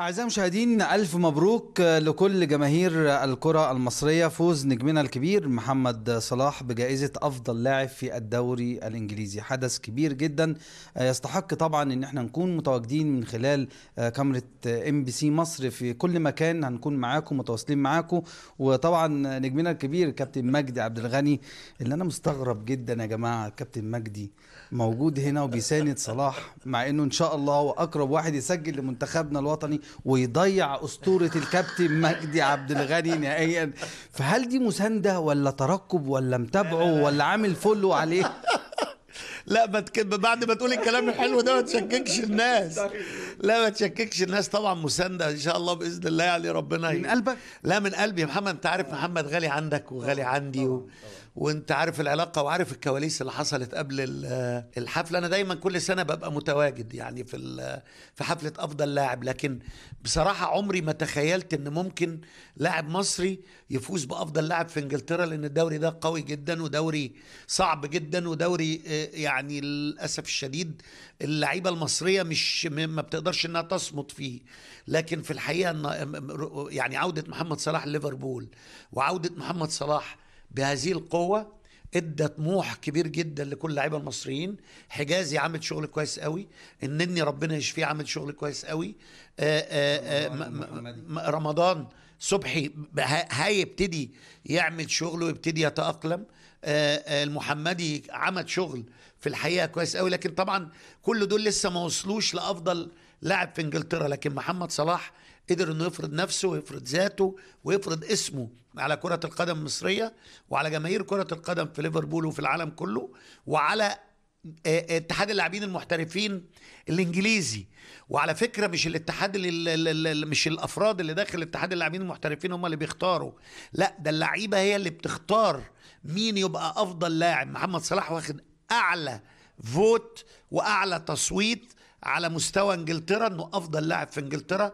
أعزائي المشاهدين ألف مبروك آه، لكل جماهير الكرة المصرية فوز نجمنا الكبير محمد صلاح بجائزة أفضل لاعب في الدوري الإنجليزي حدث كبير جدا آه، يستحق طبعا إن احنا نكون متواجدين من خلال آه، كاميرا ام بي سي مصر في كل مكان هنكون معاكم متواصلين معاكم وطبعا نجمنا الكبير كابتن مجدي عبد الغني اللي أنا مستغرب جدا يا جماعة كابتن مجدي موجود هنا وبيساند صلاح مع إنه إن شاء الله هو أقرب واحد يسجل لمنتخبنا الوطني ويضيع اسطوره الكابتن مجدي عبد الغني نهائيا فهل دي مسانده ولا ترقب ولا متابعه ولا عامل فولو عليه لا بعد ما تقول الكلام الحلو ده ما تشككش الناس لا ما تشككش الناس طبعا مسانده ان شاء الله باذن الله يعني ربنا من قلبك لا من قلبي يا محمد انت عارف محمد غالي عندك وغالي عندي طبعا. و... طبعا. وانت عارف العلاقه وعارف الكواليس اللي حصلت قبل الحفله انا دايما كل سنه ببقى متواجد يعني في في حفله افضل لاعب لكن بصراحه عمري ما تخيلت ان ممكن لاعب مصري يفوز بافضل لاعب في انجلترا لان الدوري ده قوي جدا ودوري صعب جدا ودوري آه، يعني للاسف الشديد اللعيبه المصريه مش ما بتقدرش تقدرش انها تصمد فيه لكن في الحقيقه ان يعني عوده محمد صلاح ليفربول وعوده محمد صلاح بهذه القوه ادى طموح كبير جدا لكل اللعيبه المصريين حجازي عامل شغل كويس قوي النني ربنا يشفيه عامل شغل كويس قوي آآ آه، آآ آه، آه، رمضان صبحي هيبتدي يعمل شغله ويبتدي يتاقلم المحمدي عمل شغل في الحقيقه كويس قوي لكن طبعا كل دول لسه ما وصلوش لافضل لاعب في انجلترا لكن محمد صلاح قدر انه يفرض نفسه ويفرض ذاته ويفرض اسمه على كرة القدم المصرية وعلى جماهير كرة القدم في ليفربول وفي العالم كله وعلى آه، آه، اتحاد اللاعبين المحترفين الانجليزي وعلى فكره مش الاتحاد اللي مش الافراد اللي داخل اتحاد اللاعبين المحترفين هم اللي بيختاروا لا ده اللعيبه هي اللي بتختار مين يبقى افضل لاعب محمد صلاح واخد اعلى فوت واعلى تصويت على مستوى انجلترا انه افضل لاعب في انجلترا